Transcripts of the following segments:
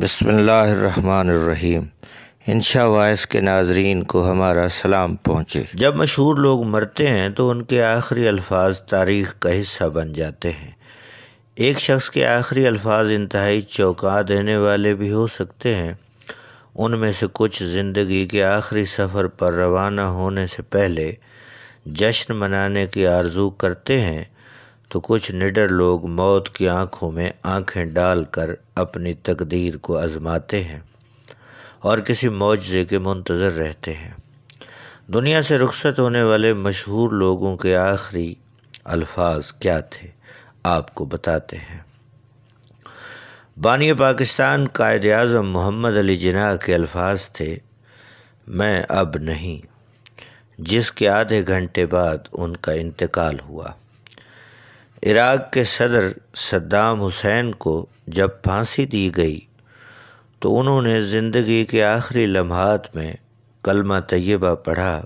बसमीम इंशा वायस के नाजरीन को हमारा सलाम पहुँचे जब मशहूर लोग मरते हैं तो उनके आखिरी अल्फाज तारीख़ का हिस्सा बन जाते हैं एक शख्स के आखिरी अल्फाज इंतहाई चौका देने वाले भी हो सकते हैं उनमें से कुछ ज़िंदगी के आखिरी सफ़र पर रवाना होने से पहले जश्न मनाने की आरजू करते हैं तो कुछ निडर लोग मौत की आंखों में आंखें डालकर अपनी तकदीर को आजमाते हैं और किसी मुआवजे के मुंतज़र रहते हैं दुनिया से रुखसत होने वाले मशहूर लोगों के आखिरी अल्फाज क्या थे आपको बताते हैं बानिय पाकिस्तान कायद अजम मोहम्मद अली जिना के अल्फाज थे मैं अब नहीं जिसके आधे घंटे बाद उनका इंतकाल हुआ इराक़ के सदर सद्दाम हुसैन को जब फांसी दी गई तो उन्होंने ज़िंदगी के आखिरी लम्हात में कलमा तय्यबा पढ़ा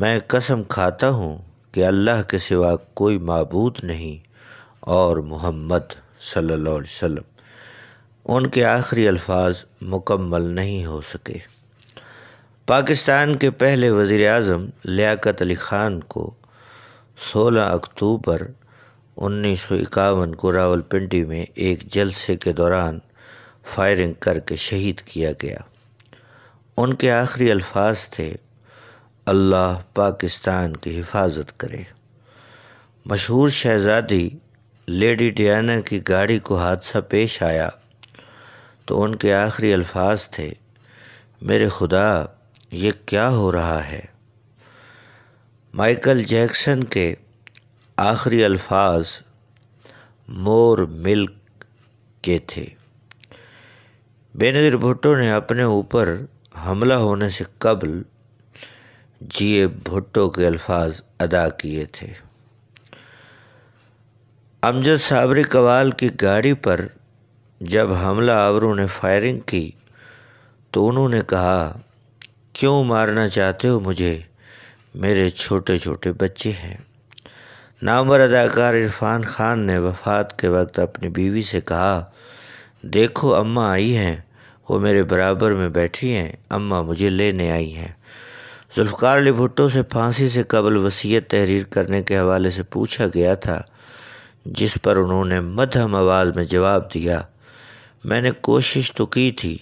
मैं कसम खाता हूँ कि अल्लाह के सिवा कोई मबूद नहीं और मोहम्मद सल्लल्लाहु अलैहि वसल्लम उनके आखिरी अल्फाज मुकम्मल नहीं हो सके पाकिस्तान के पहले वज़ी अजम लियाकत अली ख़ान को 16 अक्टूबर उन्नीस को रावलपिंडी में एक जलसे के दौरान फायरिंग करके शहीद किया गया उनके आखिरी अल्फाज थे अल्लाह पाकिस्तान की हिफाजत करे मशहूर शहज़ादी लेडी डियाना की गाड़ी को हादसा पेश आया तो उनके आखिरी अल्फाज थे मेरे खुदा ये क्या हो रहा है माइकल जैक्सन के आखिरी अल्फाज मोर मिल्क के थे बेनज़ीर भुट्टो ने अपने ऊपर हमला होने से कबल जिए भुट्टो के अल्फाज अदा किए थे अमजद साबरी कवाल की गाड़ी पर जब हमला आवरों ने फायरिंग की तो उन्होंने कहा क्यों मारना चाहते हो मुझे मेरे छोटे छोटे बच्चे हैं नामवर अदाकार इरफान खान ने वफात के वक्त अपनी बीवी से कहा देखो अम्मा आई हैं वो मेरे बराबर में बैठी हैं अम्मा मुझे लेने आई हैं जुल्फ़ार अली भुट्टो से फांसी से कबल वसीयत तहरीर करने के हवाले से पूछा गया था जिस पर उन्होंने मध्यम आवाज़ में जवाब दिया मैंने कोशिश तो की थी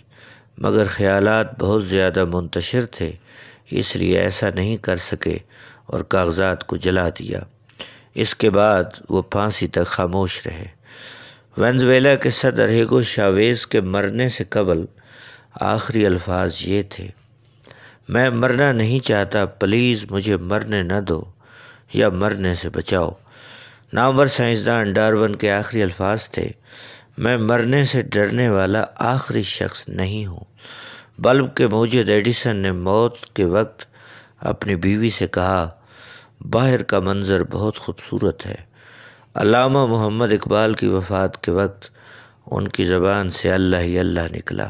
मगर ख़याल बहुत ज़्यादा मुंतशर थे इसलिए ऐसा नहीं कर सके और कागजात को जला दिया इसके बाद वो फांसी तक खामोश रहे वेंजवेला के सदर हेगो शावेज के मरने से कबल आखिरी अल्फाज ये थे मैं मरना नहीं चाहता प्लीज़ मुझे मरने न दो या मरने से बचाओ नामवर साइंसदान डारवन के आखिरी अल्फाज थे मैं मरने से डरने वाला आखिरी शख्स नहीं हूँ बल्ब के मौजूद एडिसन ने मौत के वक्त अपनी बीवी से कहा बाहर का मंज़र बहुत खूबसूरत है अलामा मोहम्मद इकबाल की वफ़ात के वक्त उनकी ज़बान से अल्लाह ही अल्लाह निकला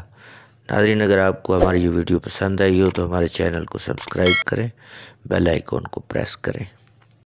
नाजरीन अगर आपको हमारी ये वीडियो पसंद आई हो तो हमारे चैनल को सब्सक्राइब करें बेल आइकॉन को प्रेस करें